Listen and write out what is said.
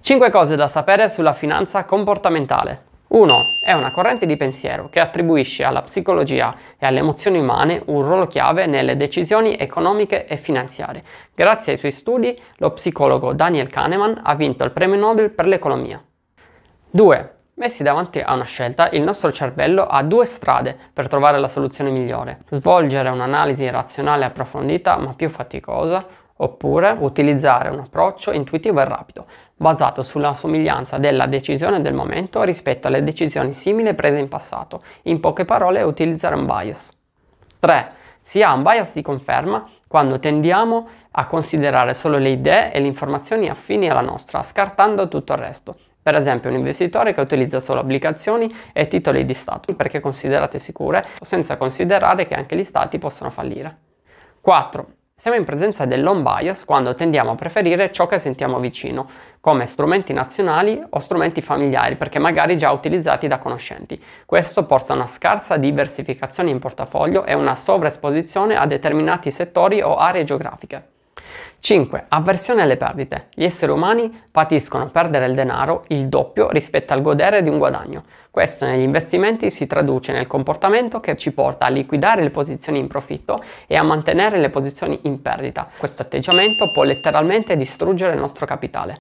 5 cose da sapere sulla finanza comportamentale. 1. È una corrente di pensiero che attribuisce alla psicologia e alle emozioni umane un ruolo chiave nelle decisioni economiche e finanziarie. Grazie ai suoi studi, lo psicologo Daniel Kahneman ha vinto il premio Nobel per l'economia. 2. Messi davanti a una scelta, il nostro cervello ha due strade per trovare la soluzione migliore. Svolgere un'analisi razionale approfondita ma più faticosa, oppure utilizzare un approccio intuitivo e rapido basato sulla somiglianza della decisione del momento rispetto alle decisioni simili prese in passato. In poche parole, utilizzare un bias. 3. Si ha un bias di conferma quando tendiamo a considerare solo le idee e le informazioni affini alla nostra, scartando tutto il resto. Per esempio un investitore che utilizza solo obbligazioni e titoli di Stato perché considerate sicure, senza considerare che anche gli Stati possono fallire. 4. Siamo in presenza dell'home bias quando tendiamo a preferire ciò che sentiamo vicino, come strumenti nazionali o strumenti familiari, perché magari già utilizzati da conoscenti. Questo porta a una scarsa diversificazione in portafoglio e una sovraesposizione a determinati settori o aree geografiche. 5. Avversione alle perdite. Gli esseri umani patiscono perdere il denaro il doppio rispetto al godere di un guadagno. Questo negli investimenti si traduce nel comportamento che ci porta a liquidare le posizioni in profitto e a mantenere le posizioni in perdita. Questo atteggiamento può letteralmente distruggere il nostro capitale.